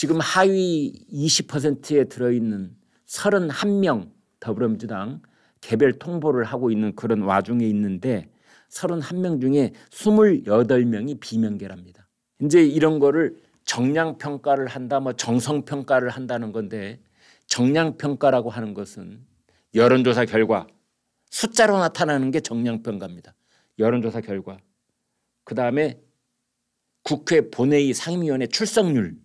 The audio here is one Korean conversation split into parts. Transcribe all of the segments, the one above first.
지금 하위 20%에 들어있는 31명 더불어민주당 개별 통보를 하고 있는 그런 와중에 있는데 31명 중에 28명이 비명계랍니다. 이제 이런 거를 정량 평가를 한다 뭐 정성 평가를 한다는 건데 정량 평가라고 하는 것은 여론조사 결과 숫자로 나타나는 게 정량 평가입니다. 여론조사 결과. 그다음에 국회 본회의 상임위원회 출석률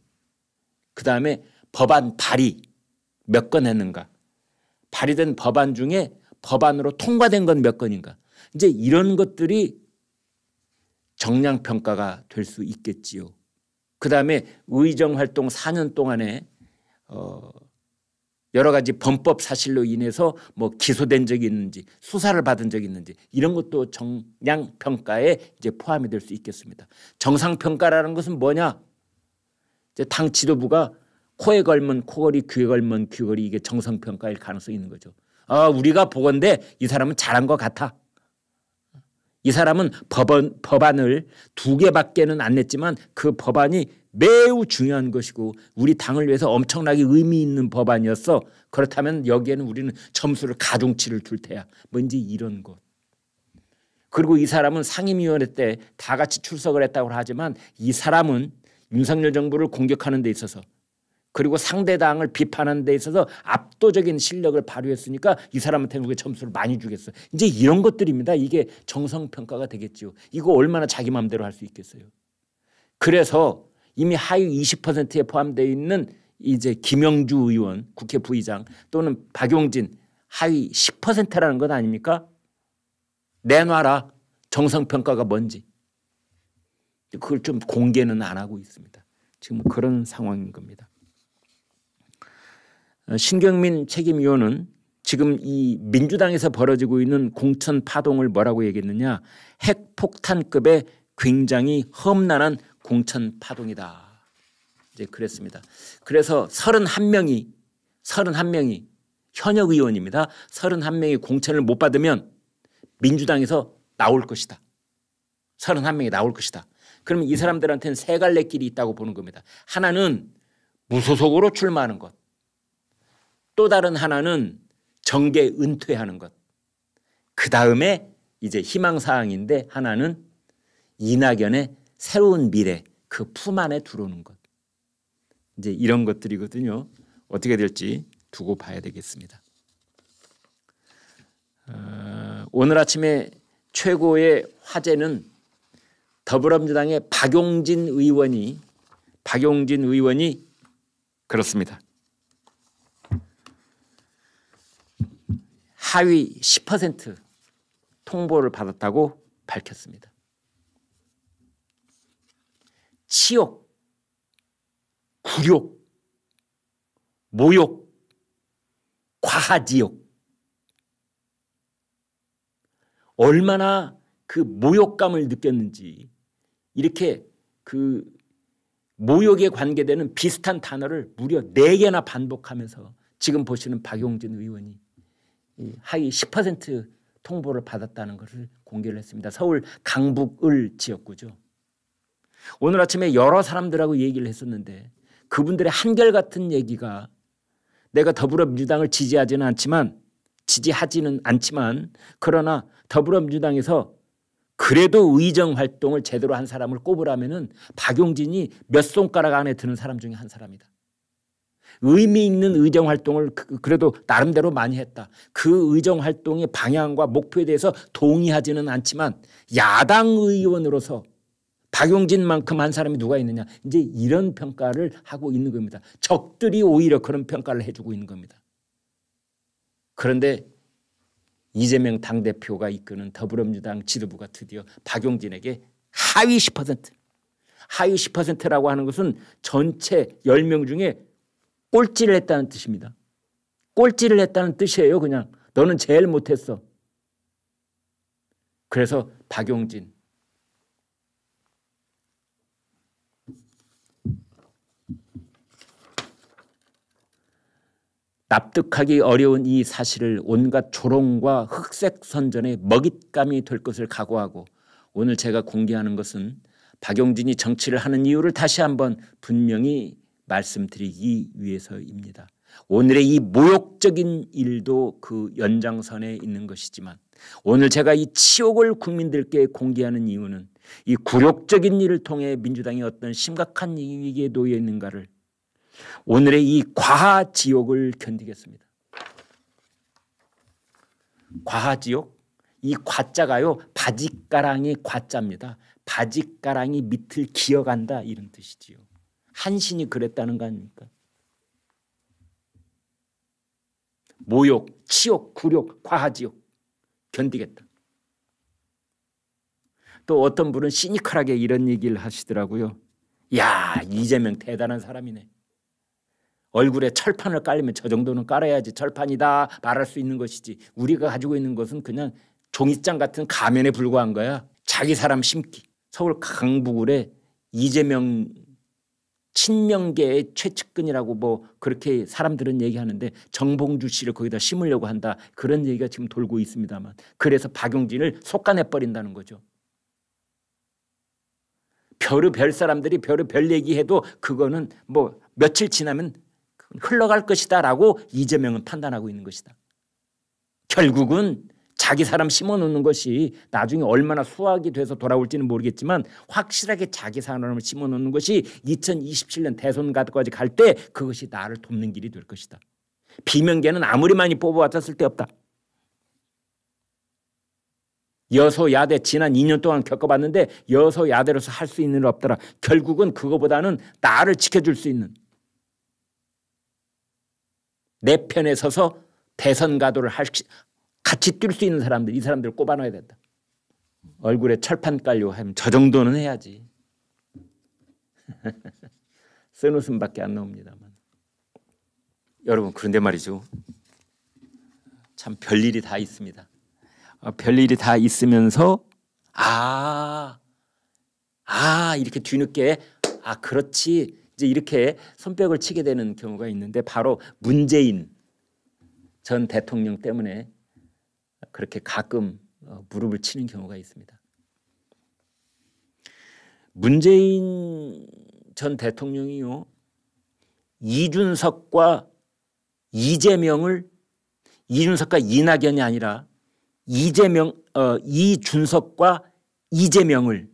그 다음에 법안 발의 몇 건 했는가. 발의된 법안 중에 법안으로 통과된 건 몇 건인가. 이제 이런 것들이 정량평가가 될 수 있겠지요. 그 다음에 의정활동 4년 동안에 어 여러 가지 범법 사실로 인해서 뭐 기소된 적이 있는지 수사를 받은 적이 있는지 이런 것도 정량평가에 이제 포함이 될 수 있겠습니다. 정상평가라는 것은 뭐냐 이제 당 지도부가 코에 걸면 코걸이 귀에 걸면 귀걸이 이게 정성평가일 가능성이 있는 거죠. 아 우리가 보건데 이 사람은 잘한 것 같아. 이 사람은 법원, 법안을 두 개밖에는 안 냈지만 그 법안이 매우 중요한 것이고 우리 당을 위해서 엄청나게 의미 있는 법안이었어. 그렇다면 여기에는 우리는 점수를 가중치를 둘 테야. 뭔지 뭐 이런 것. 그리고 이 사람은 상임위원회 때 다 같이 출석을 했다고 하지만 이 사람은 윤석열 정부를 공격하는 데 있어서 그리고 상대당을 비판하는 데 있어서 압도적인 실력을 발휘했으니까 이 사람한테 는 그게 점수를 많이 주겠어. 이제 이런 것들입니다. 이게 정성평가가 되겠지요. 이거 얼마나 자기 마음대로 할 수 있겠어요. 그래서 이미 하위 20%에 포함되어 있는 이제 김영주 의원 국회 부의장 또는 박용진 하위 10%라는 것 아닙니까? 내놔라. 정성평가가 뭔지. 그걸 좀 공개는 안 하고 있습니다. 지금 그런 상황인 겁니다. 어, 신경민 책임위원은 지금 이 민주당에서 벌어지고 있는 공천 파동을 뭐라고 얘기했느냐 핵폭탄급의 굉장히 험난한 공천 파동이다. 이제 그랬습니다. 그래서 31명이 31명이 현역 의원입니다. 31명이 공천을 못 받으면 민주당에서 나올 것이다. 31명이 나올 것이다. 그러면 이 사람들한테는 세 갈래 길이 있다고 보는 겁니다. 하나는 무소속으로 출마하는 것. 또 다른 하나는 정계 은퇴하는 것. 그 다음에 이제 희망사항인데 하나는 이낙연의 새로운 미래 그 품 안에 들어오는 것. 이제 이런 것들이거든요. 어떻게 될지 두고 봐야 되겠습니다. 어, 오늘 아침에 최고의 화제는 더불어민주당의 박용진 의원이 박용진 의원이 그렇습니다. 하위 10% 통보를 받았다고 밝혔습니다. 치욕, 굴욕, 모욕, 과하지욕. 얼마나 그 모욕감을 느꼈는지 이렇게 그 모욕에 관계되는 비슷한 단어를 무려 4개나 반복하면서 지금 보시는 박용진 의원이 하위 10% 통보를 받았다는 것을 공개를 했습니다. 서울 강북을 지역구죠. 오늘 아침에 여러 사람들하고 얘기를 했었는데 그분들의 한결같은 얘기가 내가 더불어민주당을 지지하지는 않지만 지지하지는 않지만 그러나 더불어민주당에서 그래도 의정 활동을 제대로 한 사람을 꼽으라면은 박용진이 몇 손가락 안에 드는 사람 중에 한 사람이다. 의미 있는 의정 활동을 그, 그래도 나름대로 많이 했다. 그 의정 활동의 방향과 목표에 대해서 동의하지는 않지만 야당 의원으로서 박용진만큼 한 사람이 누가 있느냐. 이제 이런 평가를 하고 있는 겁니다. 적들이 오히려 그런 평가를 해주고 있는 겁니다. 그런데 이재명 당대표가 이끄는 더불어민주당 지도부가 드디어 박용진에게 하위 10% 하위 10%라고 하는 것은 전체 10명 중에 꼴찌를 했다는 뜻입니다. 꼴찌를 했다는 뜻이에요 그냥 너는 제일 못했어. 그래서 박용진 납득하기 어려운 이 사실을 온갖 조롱과 흑색 선전의 먹잇감이 될 것을 각오하고 오늘 제가 공개하는 것은 박용진이 정치를 하는 이유를 다시 한번 분명히 말씀드리기 위해서입니다. 오늘의 이 모욕적인 일도 그 연장선에 있는 것이지만 오늘 제가 이 치욕을 국민들께 공개하는 이유는 이 굴욕적인 일을 통해 민주당이 어떤 심각한 위기에 놓여 있는가를 오늘의 이 과지옥을 견디겠습니다. 과지옥 이 과자가요 바짓가랑이 과자입니다. 바짓가랑이 밑을 기어간다 이런 뜻이지요. 한신이 그랬다는 거 아닙니까? 모욕, 치욕, 굴욕, 과하지옥 견디겠다. 또 어떤 분은 시니컬하게 이런 얘기를 하시더라고요. 야 이재명 대단한 사람이네. 얼굴에 철판을 깔리면 저 정도는 깔아야지 철판이다 말할 수 있는 것이지 우리가 가지고 있는 것은 그냥 종이장 같은 가면에 불과한 거야. 자기 사람 심기. 서울 강북을에 이재명 친명계의 최측근이라고 뭐 그렇게 사람들은 얘기하는데 정봉주 씨를 거기다 심으려고 한다 그런 얘기가 지금 돌고 있습니다만 그래서 박용진을 속아내버린다는 거죠. 별의 별 사람들이 별의 별 얘기해도 그거는 뭐 며칠 지나면 흘러갈 것이다 라고 이재명은 판단하고 있는 것이다. 결국은 자기 사람 심어놓는 것이 나중에 얼마나 수확이 돼서 돌아올지는 모르겠지만 확실하게 자기 사람을 심어놓는 것이 2027년 대선까지 갈 때 그것이 나를 돕는 길이 될 것이다. 비명계는 아무리 많이 뽑아왔자 쓸데없다. 여소야대 지난 2년 동안 겪어봤는데 여소야대로서 할 수 있는 일 없더라. 결국은 그거보다는 나를 지켜줄 수 있는 내 편에 서서 대선 가도를 할, 같이 뛸 수 있는 사람들 이 사람들을 꼽아놔야 된다. 얼굴에 철판 깔려 하면 저 정도는 해야지. 쓴 웃음밖에 안 나옵니다만. 여러분 그런데 말이죠. 참 별일이 다 있습니다. 아, 별일이 다 있으면서 아, 아 이렇게 뒤늦게 아 그렇지 이제 이렇게 손뼉을 치게 되는 경우가 있는데 바로 문재인 전 대통령 때문에 그렇게 가끔 어, 무릎을 치는 경우가 있습니다. 문재인 전 대통령이요 이준석과 이재명을 이준석과 이낙연이 아니라 이재명 어, 이준석과 이재명을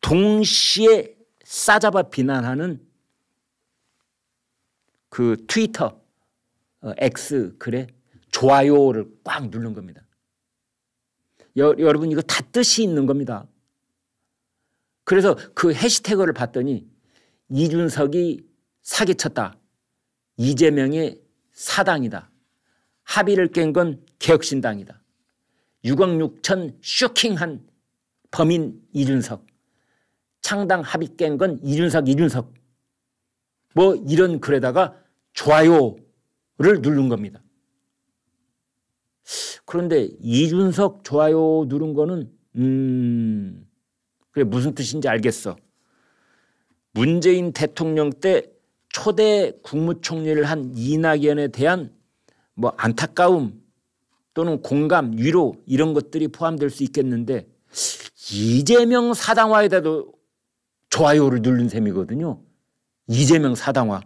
동시에 싸잡아 비난하는 그 트위터, 어, X 글에 좋아요를 꽉 누른 겁니다. 여, 여러분 이거 다 뜻이 있는 겁니다. 그래서 그 해시태그를 봤더니 이준석이 사기쳤다. 이재명의 사당이다. 합의를 깬 건 개혁신당이다. 6억 6천 쇼킹한 범인 이준석. 창당 합의 깬 건 이준석 이준석. 뭐 이런 글에다가 좋아요를 누른 겁니다. 그런데 이준석 좋아요 누른 거는 음 그래 무슨 뜻인지 알겠어. 문재인 대통령 때 초대 국무총리를 한 이낙연에 대한 뭐 안타까움 또는 공감, 위로 이런 것들이 포함될 수 있겠는데 이재명 사당화에다도 좋아요를 누른 셈이거든요. 이재명 사당화.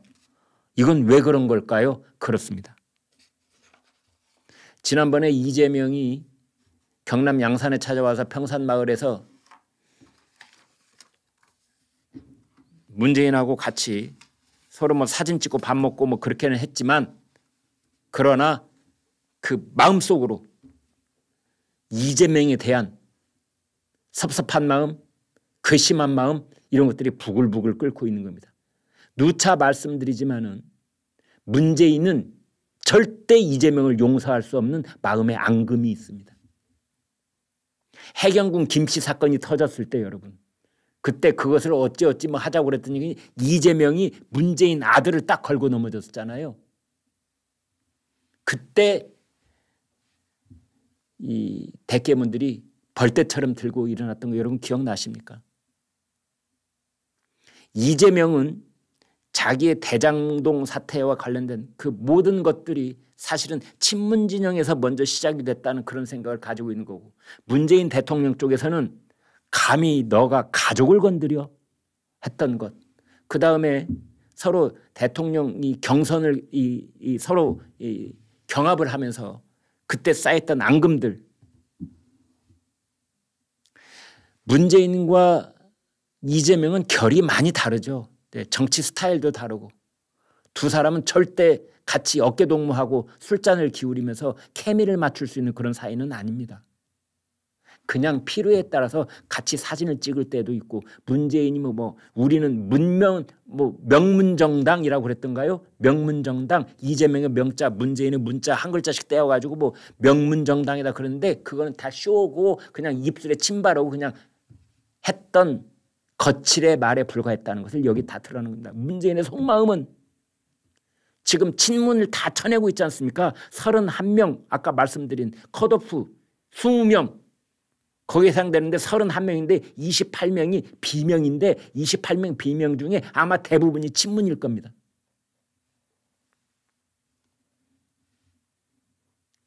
이건 왜 그런 걸까요? 그렇습니다. 지난번에 이재명이 경남 양산에 찾아와서 평산마을에서 문재인하고 같이 서로 뭐 사진 찍고 밥 먹고 뭐 그렇게는 했지만 그러나 그 마음속으로 이재명에 대한 섭섭한 마음, 괘씸한 마음 이런 것들이 부글부글 끓고 있는 겁니다. 누차 말씀드리지만은 문재인은 절대 이재명을 용서할 수 없는 마음의 앙금이 있습니다. 해경군 김씨 사건이 터졌을 때 여러분 그때 그것을 어찌어찌 뭐 하자고 그랬더니 이재명이 문재인 아들을 딱 걸고 넘어졌잖아요. 그때 이 대깨문들이 벌떼처럼 들고 일어났던 거 여러분 기억나십니까? 이재명은 자기의 대장동 사태와 관련된 그 모든 것들이 사실은 친문 진영에서 먼저 시작이 됐다는 그런 생각을 가지고 있는 거고 문재인 대통령 쪽에서는 감히 너가 가족을 건드려 했던 것. 그 다음에 서로 대통령이 경선을 이, 이 서로 이 경합을 하면서 그때 쌓였던 앙금들. 문재인과 이재명은 결이 많이 다르죠. 네, 정치 스타일도 다르고 두 사람은 절대 같이 어깨 동무하고 술잔을 기울이면서 케미를 맞출 수 있는 그런 사이는 아닙니다. 그냥 필요에 따라서 같이 사진을 찍을 때도 있고 문재인이 뭐, 뭐 우리는 문명 뭐 명문정당이라고 그랬던가요? 명문정당 이재명의 명자 문재인의 문자 한 글자씩 떼어가지고 뭐 명문정당이다 그러는데 그거는 다 쇼고 그냥 입술에 침 바르고 그냥 했던 거칠의 말에 불과했다는 것을 여기 다 드러나는 겁니다. 문재인의 속마음은 지금 친문을 다 쳐내고 있지 않습니까? 31명 아까 말씀드린 컷오프 20명 거기에 해당되는데 31명인데 28명이 비명인데 28명 비명 중에 아마 대부분이 친문일 겁니다.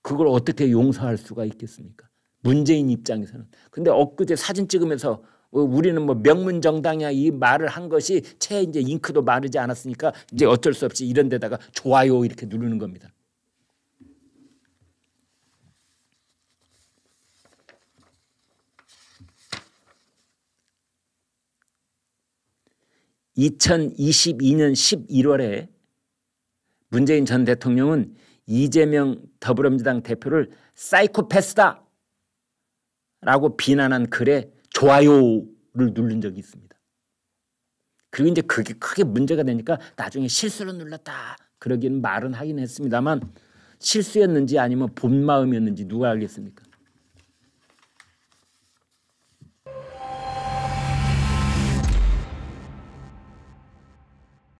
그걸 어떻게 용서할 수가 있겠습니까? 문재인 입장에서는. 근데 엊그제 사진 찍으면서 어, 우리는 뭐 명문 정당이야 이 말을 한 것이 채 이제 잉크도 마르지 않았으니까 이제 어쩔 수 없이 이런 데다가 좋아요 이렇게 누르는 겁니다. (2022년 11월에) 문재인 전 대통령은 이재명 더불어민주당 대표를 사이코패스다 라고 비난한 글에 좋아요를 누른 적이 있습니다. 그리고 이제 그게 크게 문제가 되니까 나중에 실수로 눌렀다 그러기는 말은 하긴 했습니다만 실수였는지 아니면 본 마음이었는지 누가 알겠습니까?